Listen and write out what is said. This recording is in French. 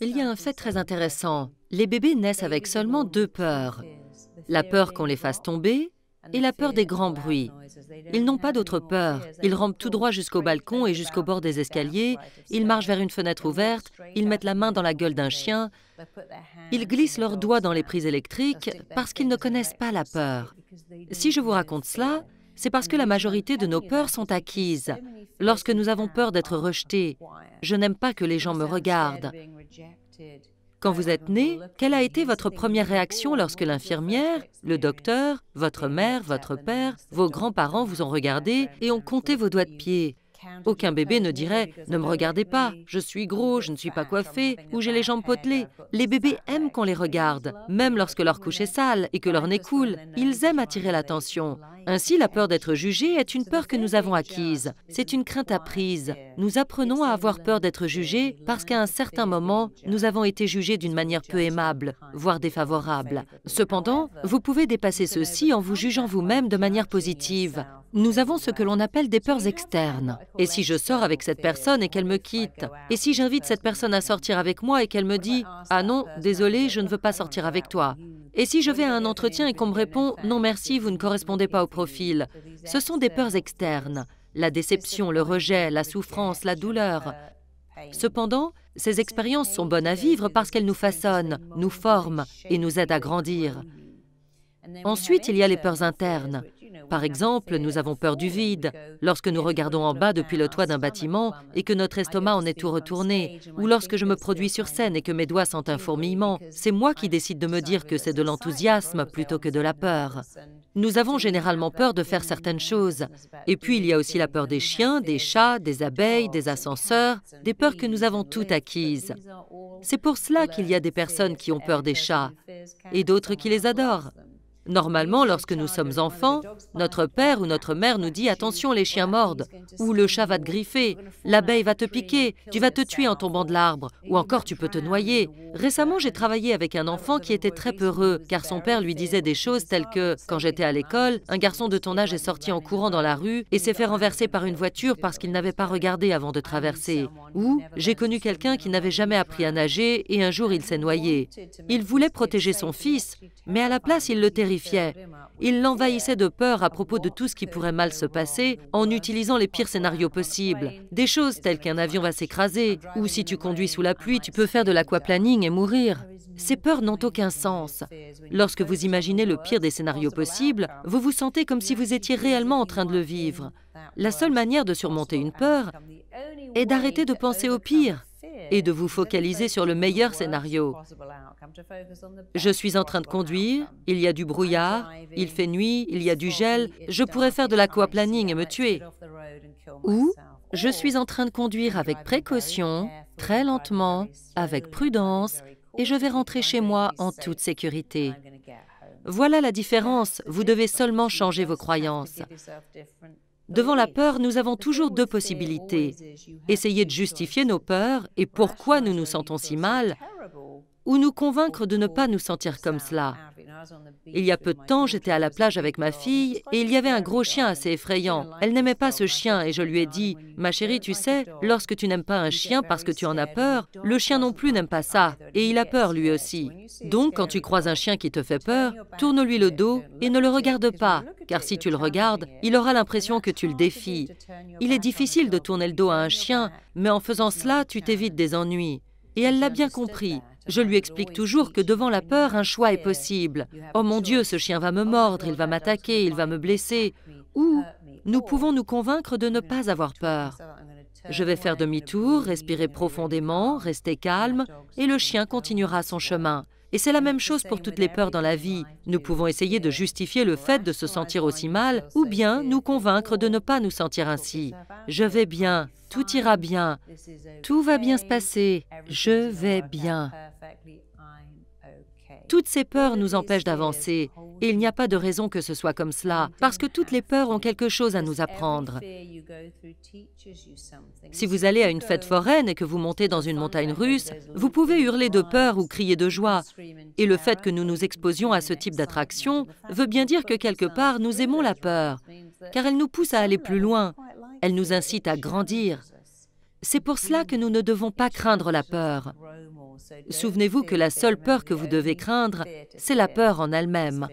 Il y a un fait très intéressant. Les bébés naissent avec seulement deux peurs. La peur qu'on les fasse tomber et la peur des grands bruits. Ils n'ont pas d'autre peur. Ils rampent tout droit jusqu'au balcon et jusqu'au bord des escaliers. Ils marchent vers une fenêtre ouverte. Ils mettent la main dans la gueule d'un chien. Ils glissent leurs doigts dans les prises électriques parce qu'ils ne connaissent pas la peur. Si je vous raconte cela, c'est parce que la majorité de nos peurs sont acquises. Lorsque nous avons peur d'être rejetés, je n'aime pas que les gens me regardent. Quand vous êtes né, quelle a été votre première réaction lorsque l'infirmière, le docteur, votre mère, votre père, vos grands-parents vous ont regardé et ont compté vos doigts de pied aucun bébé ne dirait ⁇ Ne me regardez pas, je suis gros, je ne suis pas coiffé, ou j'ai les jambes potelées ⁇ Les bébés aiment qu'on les regarde, même lorsque leur couche est sale et que leur nez coule. Ils aiment attirer l'attention. Ainsi, la peur d'être jugé est une peur que nous avons acquise. Hein. C'est une crainte apprise. Euh, nous apprenons à avoir peur d'être jugé parce qu'à un certain moment, nous avons été jugés d'une manière peu aimable, voire défavorable. Cependant, vous pouvez dépasser ceci en vous jugeant vous-même de manière positive. Hein. Nous avons ce que l'on appelle des peurs externes. Et si je sors avec cette personne et qu'elle me quitte Et si j'invite cette personne à sortir avec moi et qu'elle me dit ⁇ Ah non, désolé, je ne veux pas sortir avec toi ⁇ et si je vais à un entretien et qu'on me répond ⁇ Non merci, vous ne correspondez pas au profil ⁇ ce sont des peurs externes, la déception, le rejet, la souffrance, la douleur. Cependant, ces expériences sont bonnes à vivre parce qu'elles nous façonnent, nous forment et nous aident à grandir. Ensuite, il y a les peurs internes. Par exemple, nous avons peur du vide lorsque nous regardons en bas depuis le toit d'un bâtiment et que notre estomac en est tout retourné, ou lorsque je me produis sur scène et que mes doigts sentent un fourmillement. C'est moi qui décide de me dire que c'est de l'enthousiasme plutôt que de la peur. Nous avons généralement peur de faire certaines choses. Et puis il y a aussi la peur des chiens, des chats, des abeilles, des ascenseurs, des peurs que nous avons toutes acquises. C'est pour cela qu'il y a des personnes qui ont peur des chats et d'autres qui les adorent. Normalement, lorsque nous sommes enfants, notre père ou notre mère nous dit « attention, les chiens mordent » ou « le chat va te griffer »,« l'abeille va te piquer »,« tu vas te tuer en tombant de l'arbre » ou encore « tu peux te noyer ». Récemment, j'ai travaillé avec un enfant qui était très peureux car son père lui disait des choses telles que « quand j'étais à l'école, un garçon de ton âge est sorti en courant dans la rue et s'est fait renverser par une voiture parce qu'il n'avait pas regardé avant de traverser » ou « j'ai connu quelqu'un qui n'avait jamais appris à nager et un jour il s'est noyé ». Il voulait protéger son fils, mais à la place, il le terrifiait. Il l'envahissait de peur à propos de tout ce qui pourrait mal se passer en utilisant les pires scénarios possibles. Des choses telles qu'un avion va s'écraser ou si tu conduis sous la pluie, tu peux faire de l'aquaplaning et mourir. Ces peurs n'ont aucun sens. Lorsque vous imaginez le pire des scénarios possibles, vous vous sentez comme si vous étiez réellement en train de le vivre. La seule manière de surmonter une peur est d'arrêter de penser au pire et de vous focaliser sur le meilleur scénario. Je suis en train de conduire, il y a du brouillard, il fait nuit, il y a du gel, je pourrais faire de l'aquaplanning et me tuer. Ou je suis en train de conduire avec précaution, très lentement, avec prudence, et je vais rentrer chez moi en toute sécurité. Voilà la différence, vous devez seulement changer vos croyances. Devant la peur, nous avons toujours deux possibilités. Essayer de justifier nos peurs et pourquoi nous nous sentons si mal, ou nous convaincre de ne pas nous sentir comme cela. Il y a peu de temps, j'étais à la plage avec ma fille et il y avait un gros chien assez effrayant. Elle n'aimait pas ce chien et je lui ai dit, ma chérie, tu sais, lorsque tu n'aimes pas un chien parce que tu en as peur, le chien non plus n'aime pas ça et il a peur lui aussi. Donc, quand tu croises un chien qui te fait peur, tourne-lui le dos et ne le regarde pas, car si tu le regardes, il aura l'impression que tu le défies. Il est difficile de tourner le dos à un chien, mais en faisant cela, tu t'évites des ennuis. Et elle l'a bien compris. Je lui explique toujours que devant la peur, un choix est possible. Oh mon Dieu, ce chien va me mordre, il va m'attaquer, il va me blesser. Ou nous pouvons nous convaincre de ne pas avoir peur. Je vais faire demi-tour, respirer profondément, rester calme, et le chien continuera son chemin. Et c'est la même chose pour toutes les peurs dans la vie. Nous pouvons essayer de justifier le fait de se sentir aussi mal, ou bien nous convaincre de ne pas nous sentir ainsi. Je vais bien, tout ira bien, tout va bien se passer, je vais bien. Toutes ces peurs nous empêchent d'avancer et il n'y a pas de raison que ce soit comme cela, parce que toutes les peurs ont quelque chose à nous apprendre. Si vous allez à une fête foraine et que vous montez dans une montagne russe, vous pouvez hurler de peur ou crier de joie. Et le fait que nous nous exposions à ce type d'attraction veut bien dire que quelque part nous aimons la peur, car elle nous pousse à aller plus loin, elle nous incite à grandir, c'est pour cela que nous ne devons pas craindre la peur. Souvenez-vous que la seule peur que vous devez craindre, c'est la peur en elle-même.